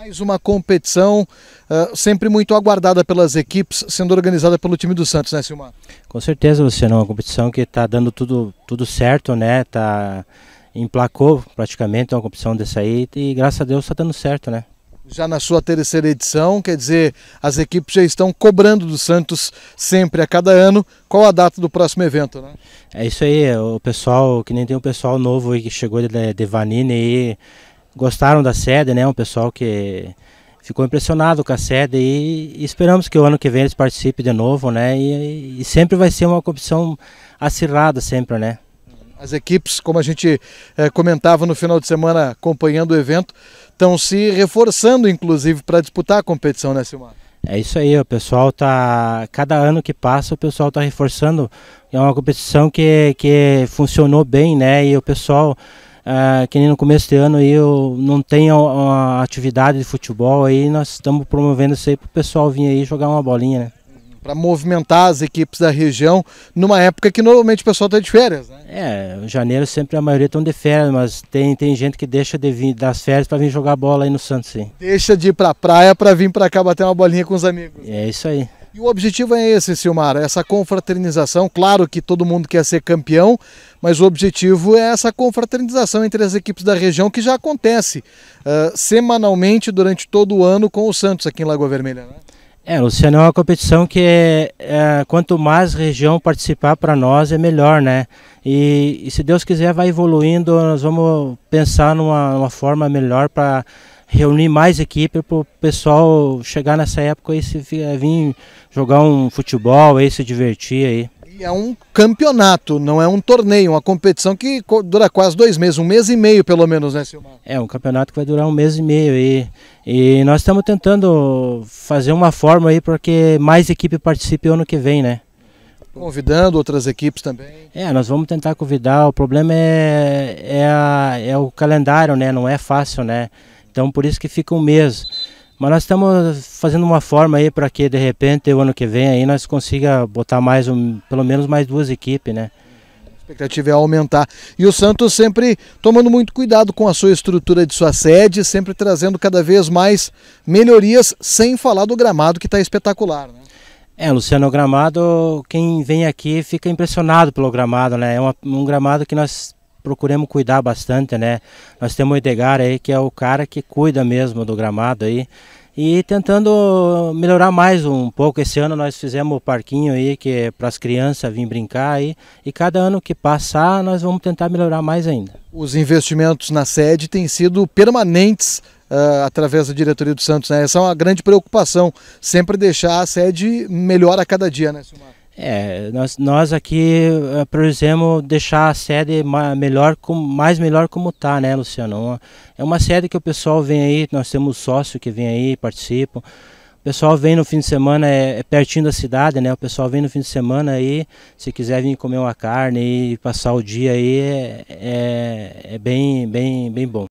Mais uma competição uh, sempre muito aguardada pelas equipes, sendo organizada pelo time do Santos, né, Silmar? Com certeza, Luciano. Uma competição que está dando tudo, tudo certo, né? Tá, emplacou praticamente uma competição dessa aí e graças a Deus está dando certo, né? já na sua terceira edição, quer dizer, as equipes já estão cobrando do Santos sempre a cada ano. Qual a data do próximo evento, né? É isso aí, o pessoal, que nem tem o pessoal novo aí que chegou é de, de Vanine aí, gostaram da sede, né? Um pessoal que ficou impressionado com a sede e esperamos que o ano que vem eles participem de novo, né? E, e sempre vai ser uma competição acirrada sempre, né? As equipes, como a gente é, comentava no final de semana acompanhando o evento, estão se reforçando, inclusive, para disputar a competição, né, Silmar? É isso aí, o pessoal tá. Cada ano que passa, o pessoal está reforçando. É uma competição que, que funcionou bem, né? E o pessoal é, que nem no começo de ano aí eu não tenho uma atividade de futebol aí, nós estamos promovendo isso aí para o pessoal vir aí jogar uma bolinha, né? Para movimentar as equipes da região numa época que normalmente o pessoal está de férias, né? É, janeiro sempre a maioria estão de férias, mas tem, tem gente que deixa de vir das férias para vir jogar bola aí no Santos, sim. Deixa de ir para a praia para vir para cá bater uma bolinha com os amigos. É isso aí. E o objetivo é esse, Silmar, essa confraternização. Claro que todo mundo quer ser campeão, mas o objetivo é essa confraternização entre as equipes da região que já acontece uh, semanalmente durante todo o ano com o Santos aqui em Lagoa Vermelha. Né? É, Luciano, é uma competição que é, é quanto mais região participar para nós é melhor, né? E, e, se Deus quiser vai evoluindo, nós vamos pensar numa, numa forma melhor para reunir mais equipe para o pessoal chegar nessa época e se, eh, vir jogar um futebol e se divertir aí é um campeonato, não é um torneio, uma competição que dura quase dois meses, um mês e meio pelo menos, né, Silmar? É, um campeonato que vai durar um mês e meio e, e nós estamos tentando fazer uma forma aí para que mais equipe participe ano que vem, né? Convidando outras equipes também? É, nós vamos tentar convidar, o problema é, é, a, é o calendário, né, não é fácil, né? Então por isso que fica um mês. Mas nós estamos fazendo uma forma aí para que de repente o ano que vem aí nós consiga botar mais um, pelo menos mais duas equipes, né? A expectativa é aumentar. E o Santos sempre tomando muito cuidado com a sua estrutura de sua sede, sempre trazendo cada vez mais melhorias, sem falar do gramado que está espetacular. Né? É, Luciano, o gramado, quem vem aqui fica impressionado pelo gramado, né? É uma, um gramado que nós procuremos cuidar bastante, né? Nós temos o Edgar aí, que é o cara que cuida mesmo do gramado aí. E tentando melhorar mais um pouco. Esse ano nós fizemos o parquinho aí, que é para as crianças vir brincar aí. E cada ano que passar, nós vamos tentar melhorar mais ainda. Os investimentos na sede têm sido permanentes Uh, através da diretoria do Santos. Né? Essa é uma grande preocupação, sempre deixar a sede melhor a cada dia, né, Silmar? É, nós, nós aqui eh, produzimos deixar a sede melhor, mais melhor como está, né, Luciano? é uma sede que o pessoal vem aí, nós temos sócio que vem aí, participam. O pessoal vem no fim de semana, é, é, pertinho da cidade, né? O pessoal vem no fim de semana aí, se quiser vir comer uma carne e passar o dia aí, é, é, é bem, bem, bem bom.